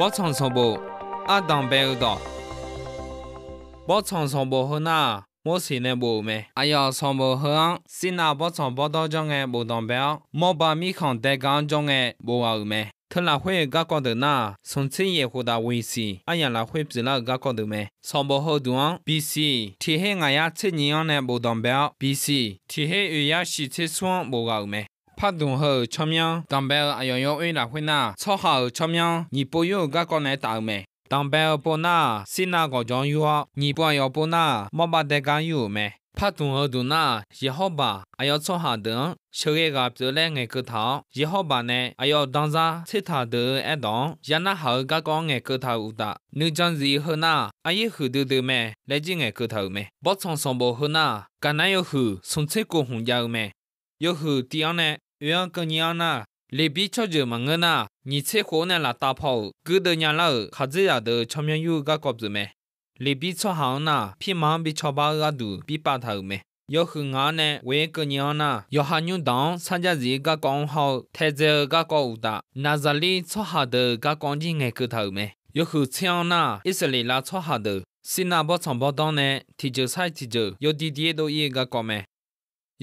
ဘောဆောင်ဆောင်ဘအတံဘဲတော့ဘောဆောင်ဆောင်ဘဟနာမောစီနေဘမဲအယောဆောင်ဘဟံစင်နာဘောဆောင်ဘောတော်ကြောင့်ငယ်ဘုံတော်ဘဲမောပါမိခွန်တဲကောင်းကြောင့်ငယ်ဘဝဦးမဲထလာခွေကကောတနာဆွန်ချင်းရဟိုတာဝင်းစီအယံလာခွေပြလာကကောတမဲဆောင်ဘဟုတ်တွန် BC ထေဟေငါရချစ်ညင်းနဲ့ဘုံတော်ဘဲ BC ထေဟေရရှိချစ်ဆွန်ဘောကဦးမဲဖတ်ဒွန်ဟချမြောင်းတံဘဲအယောင်ယောအင်းလာခွင်းနာချောဟာချမြောင်းညီပိုယိုကကောနဲ့တောင်မဲတံဘဲပေါ်နာစိနာကောကြောင့်ယူဟညီပွားယောပေါ်နာမဘတဲ့ကန်ယူမဲဖတ်ဒွန်ဟဒွန်နာယေဟောဘာအယောချောဟာဒွန်ရှေရကပြလဲငယ်ကထောင်ယေဟောဘာနဲ့အယောဒန်စာစစ်ထာဒအဲ့တော့ယနာဟာကကောငယ်ကထောက်ဥဒနူဂျန်စီဟနာအယေဟုဒူဒူမဲလက်ကြီးငယ်ကထောက်မဲဘော့ဆောင်ဆောင်ဘောဟနာကနယဟုဆွန်ချေကိုဟွန်ယောမဲယောဟုတီအောင်နဲ့有样过年啦，腊八吃粥么个呢？你菜火呢来大炮，过头娘了，孩子丫头吃面有个过头没？腊边吃好呢，皮毛比吃饱鹅多，比白头没？要喝鸭呢，喂过年呢，要喝牛汤，参加人个刚好，太在个高屋大，那日里吃好头个干净还个头没？要喝汤呢，一时来拉吃好头，谁拿把长板凳呢？提着菜提着，要弟弟都一个过没？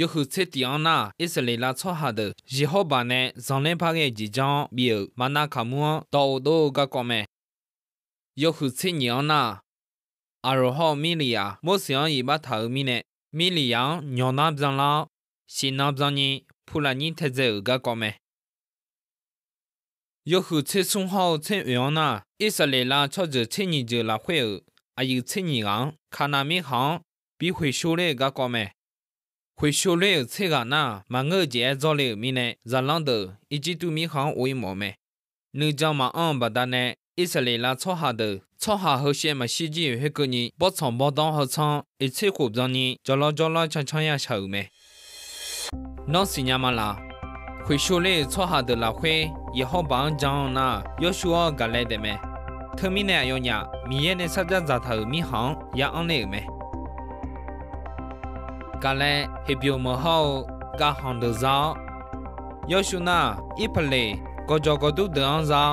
ယခုချက်တီအောင်နာအစ္စလေလာချောဟာဒယေဟောဘာနဲ့ဇောင်းလင်းဖားရဲ့ကြီးကြောင်းမြေမနာခမွန်တော်တို့ကကောမဲယခုချက်ညောင်းနာအရဟောမီလီယာမောစီယံယဘထာမီနဲ့မီလီယံညောနာပြန်လာရှင်နာပြန်ရင်ဖူလာညင်းထဇေကကောမဲယခုချက်ဆုံဟောချက်ယောနာအစ္စလေလာချောဇချက်ညီဇလာခွေအယူချက်ညီကောင်ခါနာမီခေါင်ပြီးခွေရှိုးတဲ့ကကောမဲ回小嘞菜干呐，满耳节早嘞米呢，热浪的，一季度米行为毛没？你讲嘛俺不得呢，以色列人吵下的，吵下后些嘛袭击那个人，把长把当和长，一切过不让人，叫啦叫啦抢抢也吵没？那是伢嘛啦，回小嘞吵下的那会，也好帮讲呐，要说干来的没？特米呢要伢，米也呢啥子咋头米行也俺来没？ကလည်းဟေပြိုမဟုတ်ကဟွန်ဒဇောယောရှုနာဣဖလေကိုဂျိုကိုဒုဒန်ဇော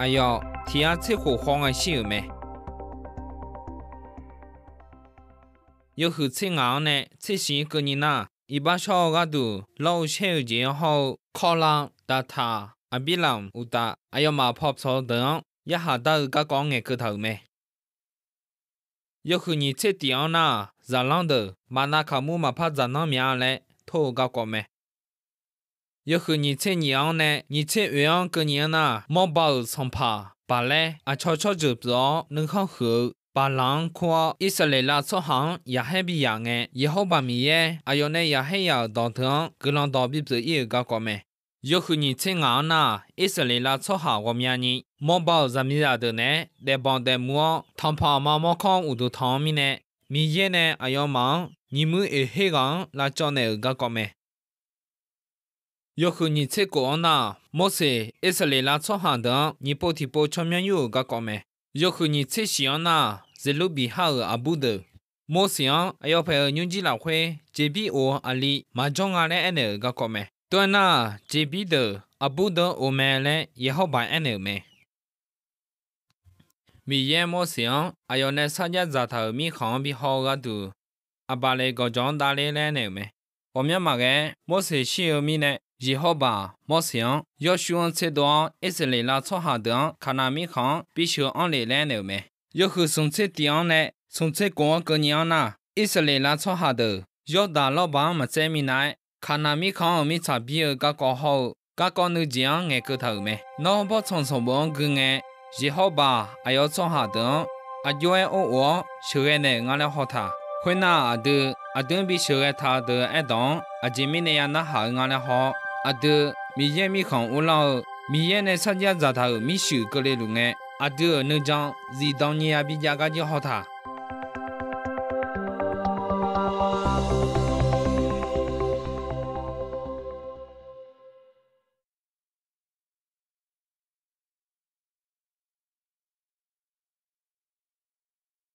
အယောထီယာချေခုခေါငါရှိမေယောဟုချင်းငောင်းနဲ့ချစ်ရှင်ကညီနာ伊巴少个都老少前后靠浪打他，阿比浪有打，还有马跑草等，一下到个讲嘅骨头咩？ယခုညချက်တီအောင်နာဇာလောင်းဒမနာခမှုမဖတ်ဇာနောမြန်လဲထိုကောက်ကောမဲယခုညချက်ညအောင်နဲ့ညချက်ဝေအောင်ကညနာမောဘောက်ဆုံဖာပါလဲအချောချောကျပလောနှခောက်ခုပါလန်ခွာဣစလေလာဆောဟံယဟေဘီယာငဲယေဟောဗာမီရဲ့အယောနဲ့ယဟေယောတော်ထံဂလန်တော်ပြည့်စုံဤကောက်ကောမဲယခုညချင်းငါနာအစ္စလေလာချောဟာဝမြနီမောဘောက်ဇမီရာတဲ့နဲ့ဒေဘွန်တဲ့မွန်ထောင်ဖာမမခေါန်ဦးတို့ထောင်းမီနဲ့မိရဲ့နဲ့အယောမောင်ညီမှုအဟေကောင်လာကြောင်းတဲ့ကကောမဲယခုညချင်းကောနာမောစေအစ္စလေလာချောဟာတဲ့ညီပိုတီပိုချောမြန်ယူကကောမဲယခုညချင်းရှီယောနာဇလုဘီဟာအဘူဒမောစီယံအယောဖဲညွန်ကြီးလောက်ခွဲဂျေပီအိုအလီမာဂျုံကလည်းအဲ့နယ်ကကောမဲတွနာဂျေပီတအပုဒအိုမဲလန်ယေဟောဘိုင်အန်နေမဲမီယဲမောစီယံအယောနဲ့ဆာညဇာသာမီခေါန်ဘီဟောကတူအပါလေကောကြောင့်ဒါလေးလဲနေမဲပေါ်မြတ်မှာကမောစီရှီယမီနဲ့ယေဟောဘမောစီယံယောရှုန်စေတောအစ္စလေလာဆောဟာဒံခနာမီခေါန်ပြီးရှုအန်လေလဲနေမဲယောခုစုံစေတီအောင်နဲ့စုံစေကောကညာနာ အစ္စလေလာဆောဟာဒယောဒါလောဘမစဲမီနိုင်ခနာမီခေါမီချဘီကကောဟောကကောနုဂျီယန်ငဲကထောက်မဲနောဘောဆုံဆုံဘုံဂငဲယေဟောဘာအယောဆောဟာတံအဂျွဲအိုဝရှရဲနဲ့ငါလည်းဟောတာခွင်းနာအဒအဒင်းဘီရှရဲထားတဲ့အဒံအဂျီမီနေယနာဟာငါလည်းဟောအဒမီရဲ့မီခေါင်ဦးလောက်မီရဲ့နဲ့ဆက်ကြဇာတာကိုမီရှုကလေးလူငဲအဒနုကြောင့်ဇီတောင်းညာပြီးကြကကြီးဟောတာ